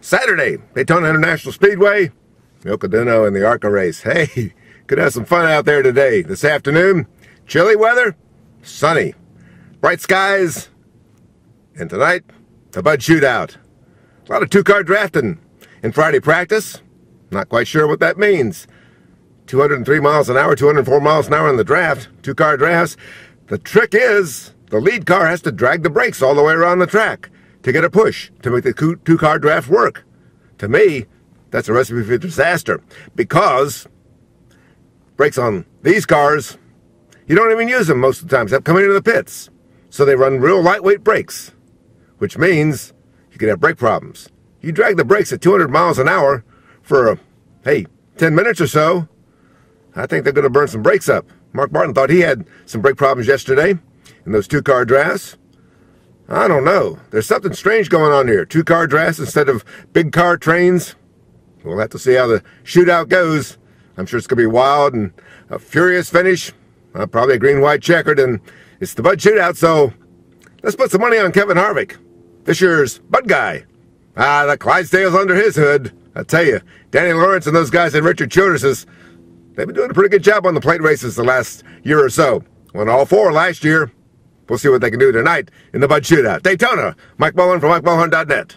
Saturday, Daytona International Speedway, Yokoduno and the ARCA race. Hey, could have some fun out there today. This afternoon, chilly weather, sunny, bright skies, and tonight, a bud shootout. A lot of two-car drafting in Friday practice. Not quite sure what that means. 203 miles an hour, 204 miles an hour in the draft, two-car drafts. The trick is the lead car has to drag the brakes all the way around the track to get a push to make the two car draft work. To me, that's a recipe for disaster because brakes on these cars, you don't even use them most of the time except coming into the pits. So they run real lightweight brakes, which means you can have brake problems. You drag the brakes at 200 miles an hour for, hey, 10 minutes or so, I think they're going to burn some brakes up. Mark Martin thought he had some brake problems yesterday in those two car drafts. I don't know. There's something strange going on here. Two car drafts instead of big car trains. We'll have to see how the shootout goes. I'm sure it's going to be wild and a furious finish. Uh, probably a green white checkered, and it's the Bud shootout, so let's put some money on Kevin Harvick. This year's Bud Guy. Ah, the Clydesdale's under his hood. I tell you, Danny Lawrence and those guys and Richard Childress, they've been doing a pretty good job on the plate races the last year or so. Won all four last year. We'll see what they can do tonight in the Bud Shootout. Daytona, Mike Mullen from MikeMullen.net.